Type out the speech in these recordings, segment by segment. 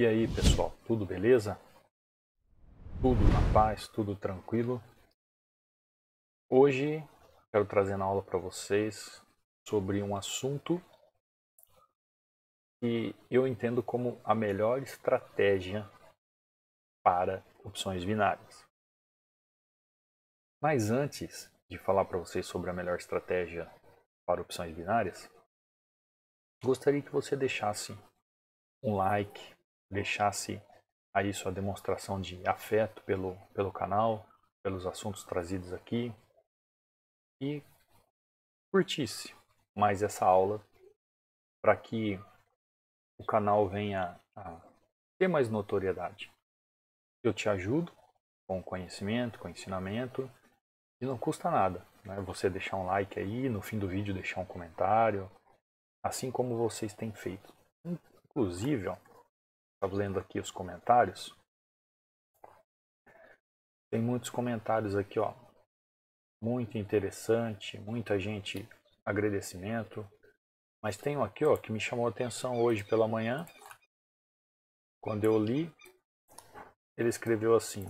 E aí, pessoal, tudo beleza? Tudo na paz, tudo tranquilo? Hoje quero trazer na aula para vocês sobre um assunto que eu entendo como a melhor estratégia para opções binárias. Mas antes de falar para vocês sobre a melhor estratégia para opções binárias, gostaria que você deixasse um like, deixasse aí sua demonstração de afeto pelo, pelo canal, pelos assuntos trazidos aqui e curtisse mais essa aula para que o canal venha a ter mais notoriedade. Eu te ajudo com conhecimento, com ensinamento e não custa nada. Né? Você deixar um like aí, no fim do vídeo deixar um comentário, assim como vocês têm feito. Inclusive, ó, estava lendo aqui os comentários. Tem muitos comentários aqui, ó. Muito interessante, muita gente agradecimento. Mas tem um aqui, ó, que me chamou a atenção hoje pela manhã. Quando eu li, ele escreveu assim: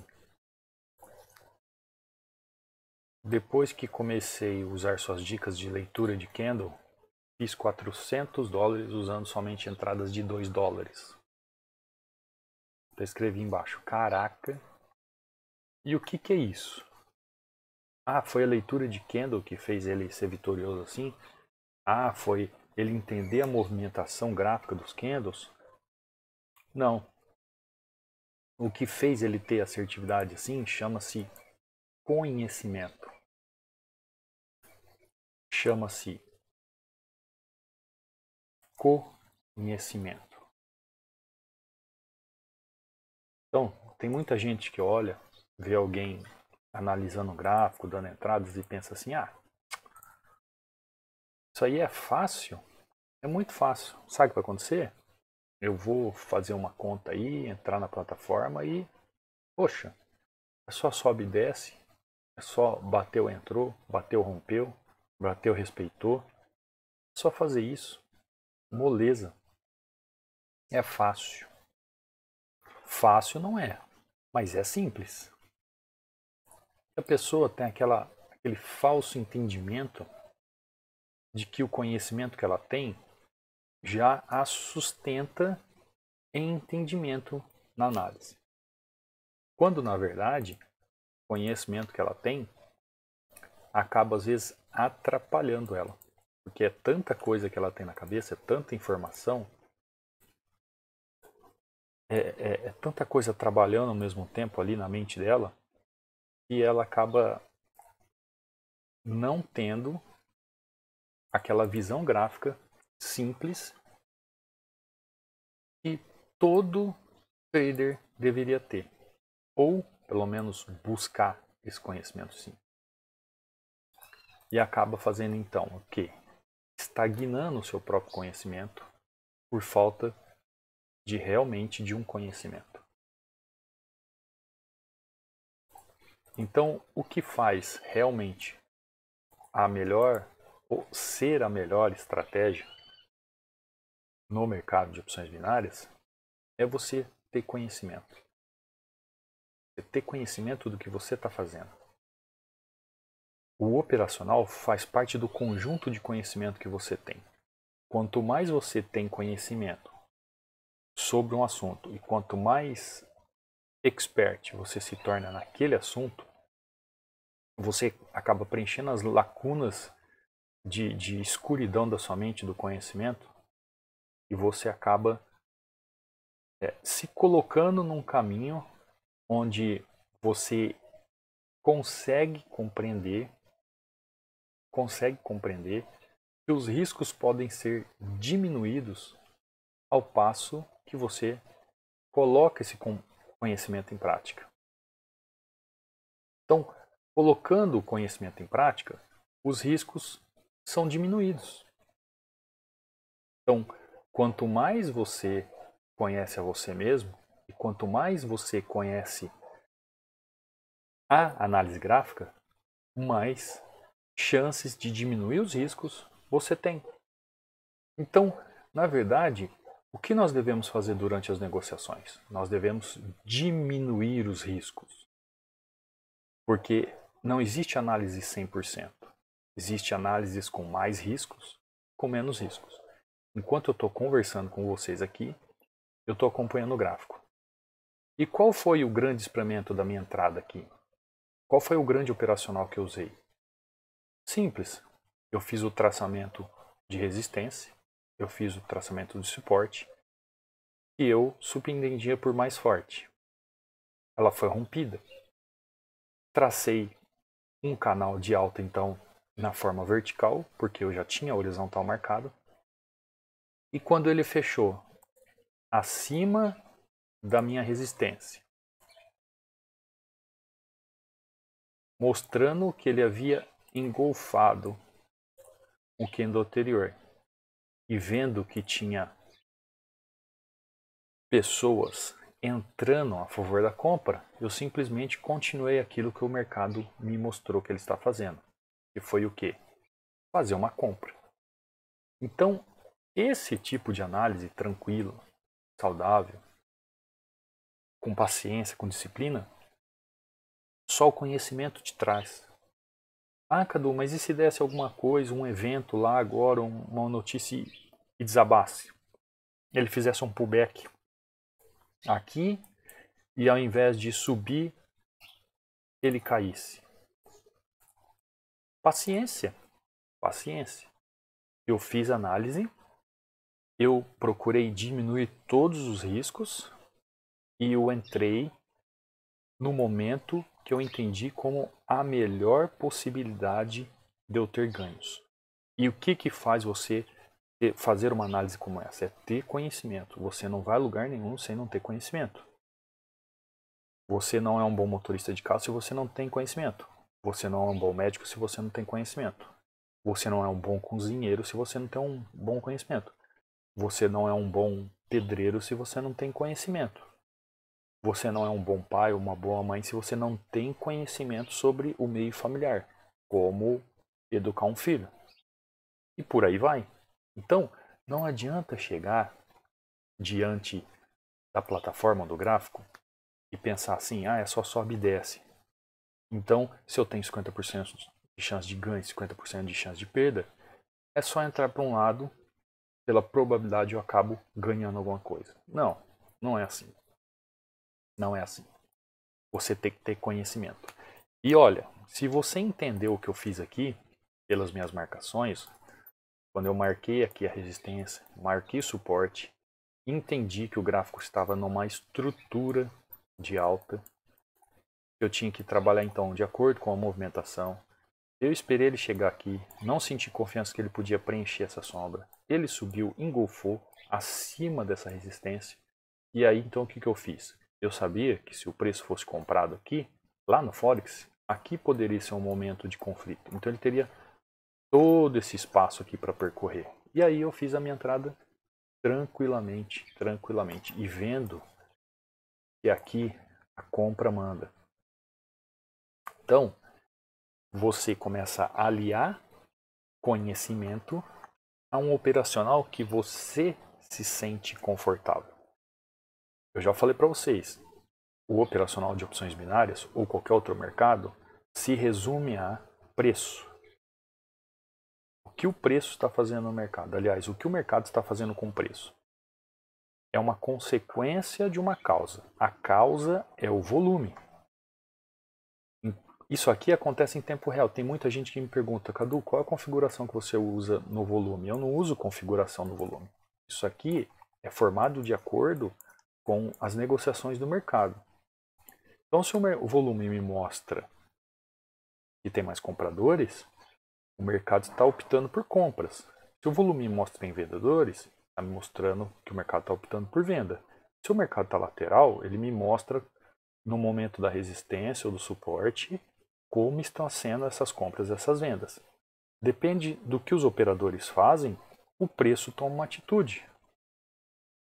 Depois que comecei a usar suas dicas de leitura de Kendall, fiz 400 dólares usando somente entradas de 2 dólares escrevi embaixo, caraca. E o que que é isso? Ah, foi a leitura de Kendall que fez ele ser vitorioso assim? Ah, foi ele entender a movimentação gráfica dos Kendalls? Não. O que fez ele ter assertividade assim chama-se conhecimento. Chama-se conhecimento. Tem muita gente que olha, vê alguém analisando o gráfico, dando entradas e pensa assim: ah, isso aí é fácil, é muito fácil. Sabe o que vai acontecer? Eu vou fazer uma conta aí, entrar na plataforma e, poxa, é só sobe e desce, é só bateu, entrou, bateu, rompeu, bateu, respeitou. É só fazer isso. Moleza. É fácil. Fácil não é, mas é simples. A pessoa tem aquela, aquele falso entendimento de que o conhecimento que ela tem já a sustenta em entendimento na análise. Quando, na verdade, o conhecimento que ela tem acaba, às vezes, atrapalhando ela. Porque é tanta coisa que ela tem na cabeça, é tanta informação, é, é, é tanta coisa trabalhando ao mesmo tempo ali na mente dela que ela acaba não tendo aquela visão gráfica simples que todo trader deveria ter, ou pelo menos buscar esse conhecimento sim. E acaba fazendo então o que? Estagnando o seu próprio conhecimento por falta de realmente de um conhecimento. Então, o que faz realmente a melhor ou ser a melhor estratégia no mercado de opções binárias é você ter conhecimento. Você é ter conhecimento do que você está fazendo. O operacional faz parte do conjunto de conhecimento que você tem. Quanto mais você tem conhecimento sobre um assunto. E quanto mais expert você se torna naquele assunto, você acaba preenchendo as lacunas de, de escuridão da sua mente, do conhecimento, e você acaba é, se colocando num caminho onde você consegue compreender, consegue compreender que os riscos podem ser diminuídos ao passo que você coloca esse conhecimento em prática. Então, colocando o conhecimento em prática, os riscos são diminuídos. Então, quanto mais você conhece a você mesmo e quanto mais você conhece a análise gráfica, mais chances de diminuir os riscos você tem. Então, na verdade, o que nós devemos fazer durante as negociações? Nós devemos diminuir os riscos. Porque não existe análise 100%. Existe análises com mais riscos, com menos riscos. Enquanto eu estou conversando com vocês aqui, eu estou acompanhando o gráfico. E qual foi o grande experimento da minha entrada aqui? Qual foi o grande operacional que eu usei? Simples. Eu fiz o traçamento de resistência, eu fiz o traçamento do suporte e eu superintendia por mais forte. Ela foi rompida. Tracei um canal de alta então na forma vertical, porque eu já tinha a horizontal marcado E quando ele fechou acima da minha resistência, mostrando que ele havia engolfado o candle anterior e vendo que tinha pessoas entrando a favor da compra, eu simplesmente continuei aquilo que o mercado me mostrou que ele está fazendo. Que foi o quê? Fazer uma compra. Então, esse tipo de análise tranquila, saudável, com paciência, com disciplina, só o conhecimento te traz. Ah, Cadu, mas e se desse alguma coisa, um evento lá agora, uma notícia e desabasse? Ele fizesse um pullback aqui e ao invés de subir, ele caísse. Paciência, paciência. Eu fiz análise, eu procurei diminuir todos os riscos e eu entrei no momento que eu entendi como a melhor possibilidade de eu ter ganhos. E o que, que faz você fazer uma análise como essa? É ter conhecimento. Você não vai a lugar nenhum sem não ter conhecimento. Você não é um bom motorista de carro se você não tem conhecimento. Você não é um bom médico se você não tem conhecimento. Você não é um bom cozinheiro se você não tem um bom conhecimento. Você não é um bom pedreiro se você não tem conhecimento você não é um bom pai ou uma boa mãe se você não tem conhecimento sobre o meio familiar, como educar um filho. E por aí vai. Então, não adianta chegar diante da plataforma do gráfico e pensar assim: ah, é só sobe e desce. Então, se eu tenho 50% de chance de ganho e 50% de chance de perda, é só entrar para um lado, pela probabilidade eu acabo ganhando alguma coisa. Não, não é assim. Não é assim. Você tem que ter conhecimento. E olha, se você entendeu o que eu fiz aqui, pelas minhas marcações, quando eu marquei aqui a resistência, marquei suporte, entendi que o gráfico estava numa estrutura de alta. Eu tinha que trabalhar então de acordo com a movimentação. Eu esperei ele chegar aqui, não senti confiança que ele podia preencher essa sombra. Ele subiu, engolfou acima dessa resistência. E aí então o que, que eu fiz? Eu sabia que se o preço fosse comprado aqui, lá no Forex, aqui poderia ser um momento de conflito. Então ele teria todo esse espaço aqui para percorrer. E aí eu fiz a minha entrada tranquilamente, tranquilamente. E vendo que aqui a compra manda. Então, você começa a aliar conhecimento a um operacional que você se sente confortável. Eu já falei para vocês, o operacional de opções binárias ou qualquer outro mercado se resume a preço. O que o preço está fazendo no mercado? Aliás, o que o mercado está fazendo com o preço? É uma consequência de uma causa. A causa é o volume. Isso aqui acontece em tempo real. Tem muita gente que me pergunta, Cadu, qual é a configuração que você usa no volume? Eu não uso configuração no volume. Isso aqui é formado de acordo com as negociações do mercado. Então, se o volume me mostra que tem mais compradores, o mercado está optando por compras. Se o volume me mostra em vendedores, está me mostrando que o mercado está optando por venda. Se o mercado está lateral, ele me mostra no momento da resistência ou do suporte como estão sendo essas compras, e essas vendas. Depende do que os operadores fazem, o preço toma uma atitude.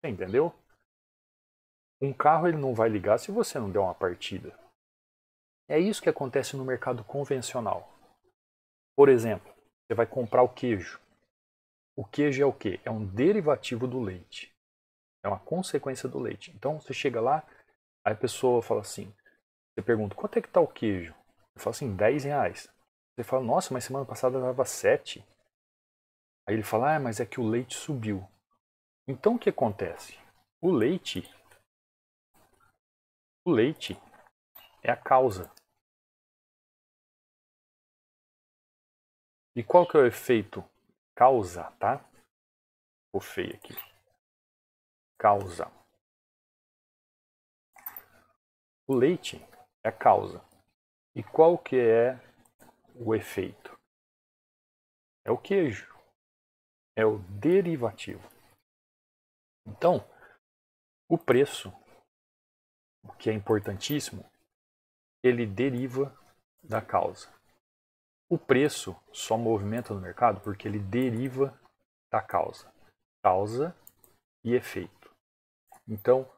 Você entendeu? Um carro ele não vai ligar se você não der uma partida. É isso que acontece no mercado convencional. Por exemplo, você vai comprar o queijo. O queijo é o que? É um derivativo do leite. É uma consequência do leite. Então você chega lá, aí a pessoa fala assim: você pergunta, quanto é que está o queijo? Eu fala assim: 10 reais. Você fala, nossa, mas semana passada estava 7. Aí ele fala, ah, mas é que o leite subiu. Então o que acontece? O leite o leite é a causa. E qual que é o efeito? Causa, tá? o feio aqui. Causa. O leite é a causa. E qual que é o efeito? É o queijo. É o derivativo. Então, o preço o que é importantíssimo, ele deriva da causa. O preço só movimenta no mercado porque ele deriva da causa. Causa e efeito. Então,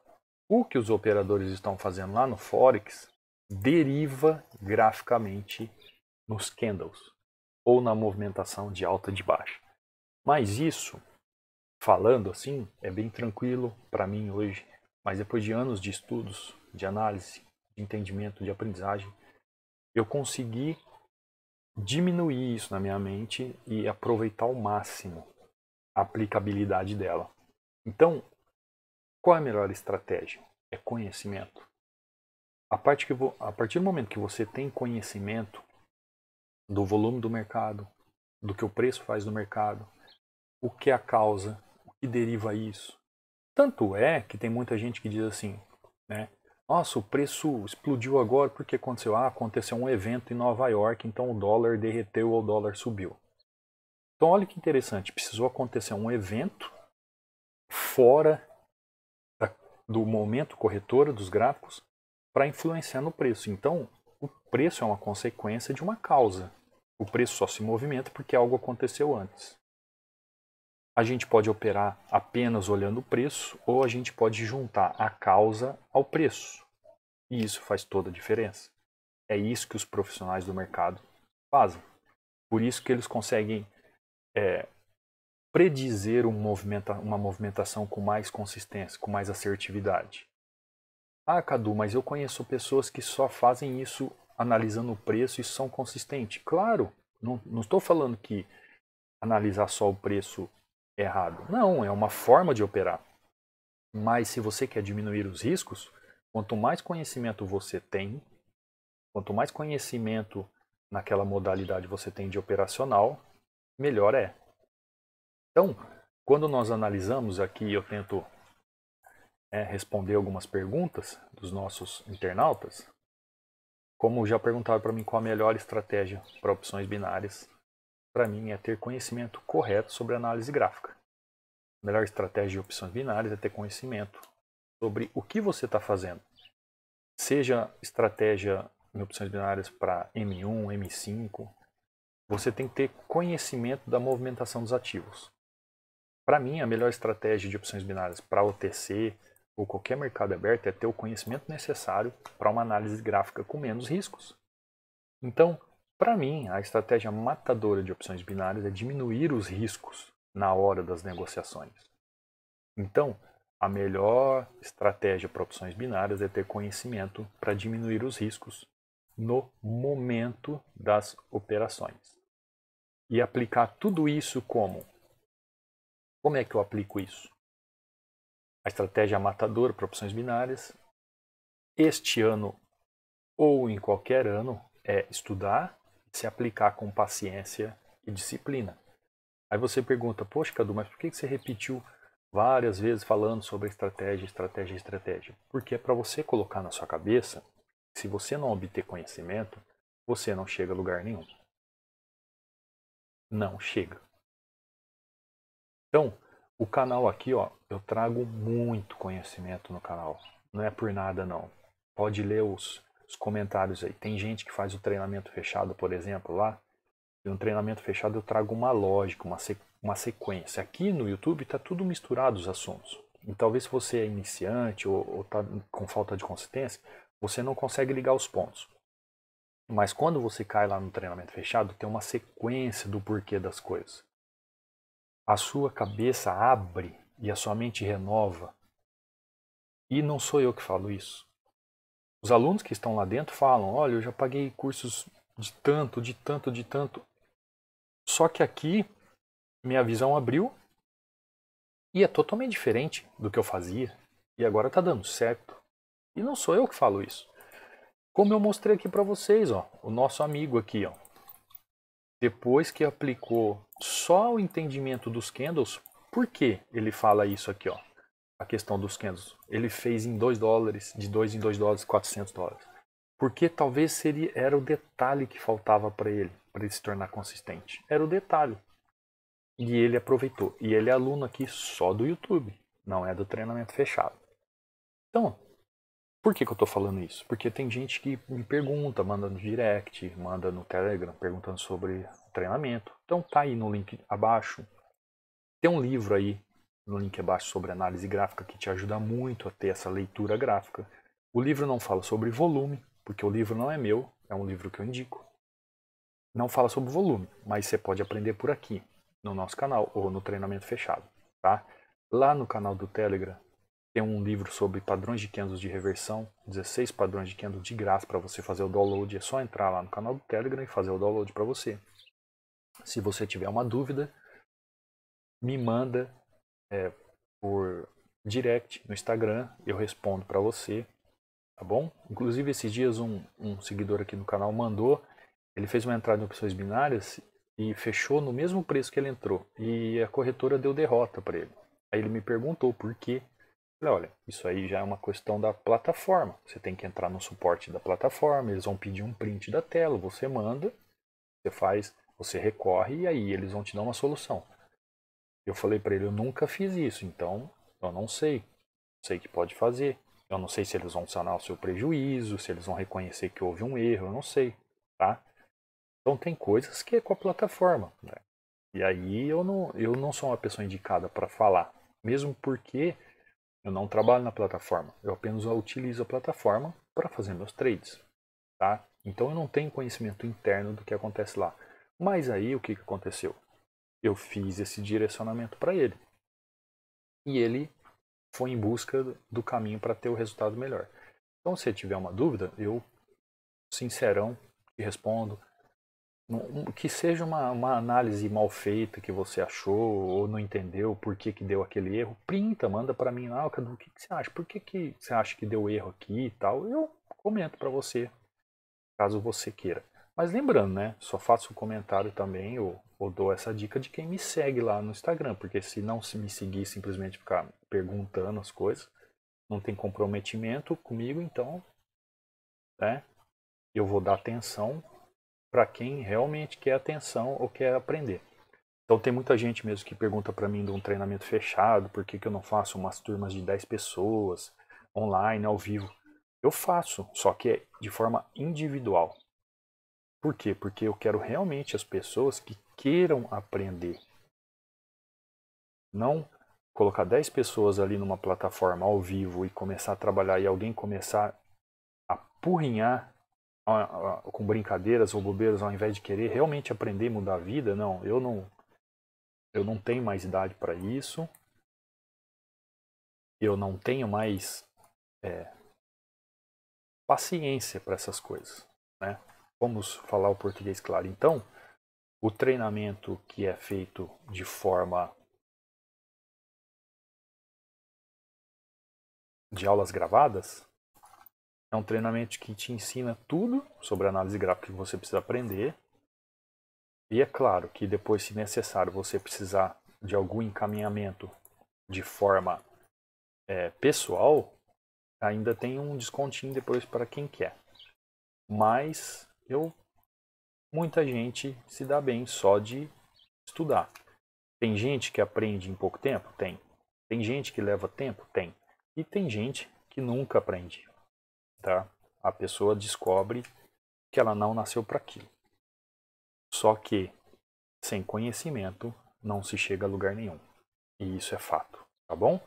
o que os operadores estão fazendo lá no Forex deriva graficamente nos candles ou na movimentação de alta de baixa. Mas isso, falando assim, é bem tranquilo para mim hoje mas depois de anos de estudos, de análise, de entendimento, de aprendizagem, eu consegui diminuir isso na minha mente e aproveitar ao máximo a aplicabilidade dela. Então, qual é a melhor estratégia? É conhecimento. A, parte que, a partir do momento que você tem conhecimento do volume do mercado, do que o preço faz no mercado, o que é a causa, o que deriva isso, tanto é que tem muita gente que diz assim, né? Nossa, o preço explodiu agora porque aconteceu, ah, aconteceu um evento em Nova York, então o dólar derreteu ou o dólar subiu. Então olha que interessante, precisou acontecer um evento fora da, do momento corretora dos gráficos para influenciar no preço. Então o preço é uma consequência de uma causa. O preço só se movimenta porque algo aconteceu antes a gente pode operar apenas olhando o preço ou a gente pode juntar a causa ao preço. E isso faz toda a diferença. É isso que os profissionais do mercado fazem. Por isso que eles conseguem é, predizer um movimenta uma movimentação com mais consistência, com mais assertividade. Ah, Cadu, mas eu conheço pessoas que só fazem isso analisando o preço e são consistentes. Claro, não estou falando que analisar só o preço errado. Não, é uma forma de operar. Mas se você quer diminuir os riscos, quanto mais conhecimento você tem, quanto mais conhecimento naquela modalidade você tem de operacional, melhor é. Então, quando nós analisamos aqui, eu tento é, responder algumas perguntas dos nossos internautas, como já perguntaram para mim qual a melhor estratégia para opções binárias para mim é ter conhecimento correto sobre análise gráfica. A melhor estratégia de opções binárias é ter conhecimento sobre o que você está fazendo. Seja estratégia em opções binárias para M1, M5, você tem que ter conhecimento da movimentação dos ativos. Para mim, a melhor estratégia de opções binárias para OTC ou qualquer mercado aberto é ter o conhecimento necessário para uma análise gráfica com menos riscos. Então, para mim, a estratégia matadora de opções binárias é diminuir os riscos na hora das negociações. Então, a melhor estratégia para opções binárias é ter conhecimento para diminuir os riscos no momento das operações. E aplicar tudo isso como? Como é que eu aplico isso? A estratégia matadora para opções binárias, este ano ou em qualquer ano, é estudar se aplicar com paciência e disciplina. Aí você pergunta, poxa, Cadu, mas por que você repetiu várias vezes falando sobre estratégia, estratégia, estratégia? Porque é para você colocar na sua cabeça se você não obter conhecimento, você não chega a lugar nenhum. Não chega. Então, o canal aqui, ó, eu trago muito conhecimento no canal. Não é por nada não. Pode ler os os comentários aí. Tem gente que faz o treinamento fechado, por exemplo, lá. E no treinamento fechado eu trago uma lógica, uma, sequ uma sequência. Aqui no YouTube está tudo misturado os assuntos. E talvez se você é iniciante ou está com falta de consistência, você não consegue ligar os pontos. Mas quando você cai lá no treinamento fechado, tem uma sequência do porquê das coisas. A sua cabeça abre e a sua mente renova. E não sou eu que falo isso. Os alunos que estão lá dentro falam: olha, eu já paguei cursos de tanto, de tanto, de tanto. Só que aqui minha visão abriu e é totalmente diferente do que eu fazia e agora está dando certo. E não sou eu que falo isso. Como eu mostrei aqui para vocês, ó, o nosso amigo aqui, ó, depois que aplicou só o entendimento dos candles, por que ele fala isso aqui, ó? a questão dos 500. Ele fez em 2 dólares, de 2 em 2 dólares, 400 dólares. Porque talvez seria, era o detalhe que faltava para ele, para ele se tornar consistente. Era o detalhe. E ele aproveitou. E ele é aluno aqui só do YouTube, não é do treinamento fechado. Então, por que, que eu estou falando isso? Porque tem gente que me pergunta, manda no direct, manda no Telegram, perguntando sobre treinamento. Então tá aí no link abaixo. Tem um livro aí no link abaixo sobre análise gráfica, que te ajuda muito a ter essa leitura gráfica. O livro não fala sobre volume, porque o livro não é meu, é um livro que eu indico. Não fala sobre volume, mas você pode aprender por aqui, no nosso canal ou no treinamento fechado, tá? Lá no canal do Telegram tem um livro sobre padrões de candles de reversão, 16 padrões de candles de graça para você fazer o download, é só entrar lá no canal do Telegram e fazer o download para você. Se você tiver uma dúvida, me manda é, por direct no Instagram, eu respondo para você, tá bom? Inclusive, esses dias um, um seguidor aqui no canal mandou, ele fez uma entrada em opções binárias e fechou no mesmo preço que ele entrou, e a corretora deu derrota para ele. Aí ele me perguntou por quê. falei, olha, isso aí já é uma questão da plataforma. Você tem que entrar no suporte da plataforma, eles vão pedir um print da tela, você manda, você faz, você recorre e aí eles vão te dar uma solução. Eu falei para ele, eu nunca fiz isso, então eu não sei. Sei que pode fazer. Eu não sei se eles vão sanar o seu prejuízo, se eles vão reconhecer que houve um erro, eu não sei, tá? Então tem coisas que é com a plataforma, né? E aí eu não, eu não sou uma pessoa indicada para falar, mesmo porque eu não trabalho na plataforma. Eu apenas utilizo a plataforma para fazer meus trades, tá? Então eu não tenho conhecimento interno do que acontece lá. Mas aí o que, que aconteceu? eu fiz esse direcionamento para ele. E ele foi em busca do caminho para ter o resultado melhor. Então, se tiver uma dúvida, eu, sincerão, te respondo. Que seja uma, uma análise mal feita que você achou ou não entendeu por que, que deu aquele erro, printa, manda para mim lá, ah, o que, que você acha? Por que, que você acha que deu erro aqui e tal? Eu comento para você, caso você queira. Mas lembrando, né? Só faço um comentário também, ou, ou dou essa dica de quem me segue lá no Instagram, porque se não se me seguir simplesmente ficar perguntando as coisas, não tem comprometimento comigo, então, né? Eu vou dar atenção para quem realmente quer atenção ou quer aprender. Então tem muita gente mesmo que pergunta para mim de um treinamento fechado, por que, que eu não faço umas turmas de 10 pessoas, online, ao vivo. Eu faço, só que é de forma individual. Por quê? Porque eu quero realmente as pessoas que queiram aprender. Não colocar 10 pessoas ali numa plataforma ao vivo e começar a trabalhar e alguém começar a porrinhar com brincadeiras ou bobeiras ao invés de querer realmente aprender e mudar a vida. Não, eu não eu não tenho mais idade para isso. Eu não tenho mais é, paciência para essas coisas, né? vamos falar o português claro então, o treinamento que é feito de forma de aulas gravadas é um treinamento que te ensina tudo sobre análise gráfica que você precisa aprender. E é claro que depois, se necessário, você precisar de algum encaminhamento de forma é, pessoal, ainda tem um descontinho depois para quem quer. Mas eu muita gente se dá bem só de estudar. Tem gente que aprende em pouco tempo? Tem. Tem gente que leva tempo? Tem. E tem gente que nunca aprende. Tá? A pessoa descobre que ela não nasceu para aquilo. Só que sem conhecimento não se chega a lugar nenhum. E isso é fato, tá bom?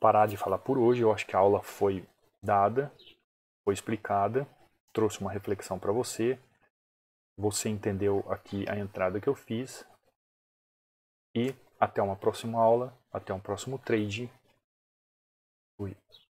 Parar de falar por hoje, eu acho que a aula foi dada, foi explicada trouxe uma reflexão para você. Você entendeu aqui a entrada que eu fiz. E até uma próxima aula, até um próximo trade. Fui.